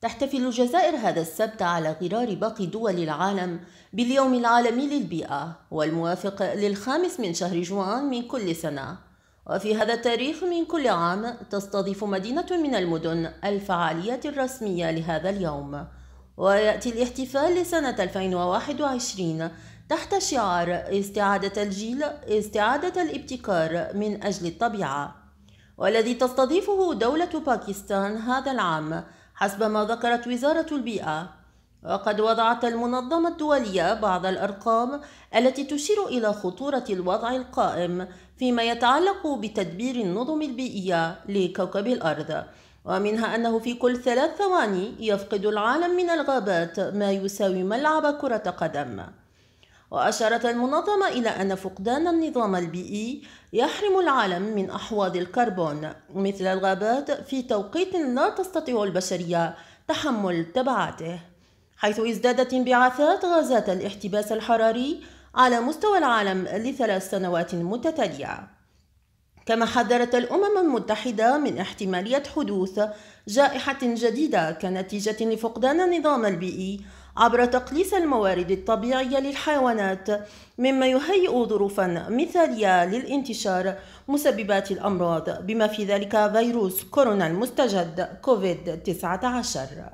تحتفل الجزائر هذا السبت على غرار باقي دول العالم باليوم العالمي للبيئة والموافق للخامس من شهر جوان من كل سنة وفي هذا التاريخ من كل عام تستضيف مدينة من المدن الفعاليات الرسمية لهذا اليوم ويأتي الاحتفال لسنة 2021 تحت شعار استعادة الجيل استعادة الابتكار من أجل الطبيعة والذي تستضيفه دولة باكستان هذا العام حسب ما ذكرت وزارة البيئة وقد وضعت المنظمة الدولية بعض الأرقام التي تشير إلى خطورة الوضع القائم فيما يتعلق بتدبير النظم البيئية لكوكب الأرض ومنها أنه في كل ثلاث ثواني يفقد العالم من الغابات ما يساوي ملعب كرة قدم وأشارت المنظمة إلى أن فقدان النظام البيئي يحرم العالم من أحواض الكربون مثل الغابات في توقيت لا تستطيع البشرية تحمل تبعاته حيث ازدادت انبعاثات غازات الاحتباس الحراري على مستوى العالم لثلاث سنوات متتالية كما حذرت الأمم المتحدة من احتمالية حدوث جائحة جديدة كنتيجة لفقدان النظام البيئي عبر تقليص الموارد الطبيعية للحيوانات مما يهيئ ظروفا مثالية للانتشار مسببات الأمراض بما في ذلك فيروس كورونا المستجد كوفيد-19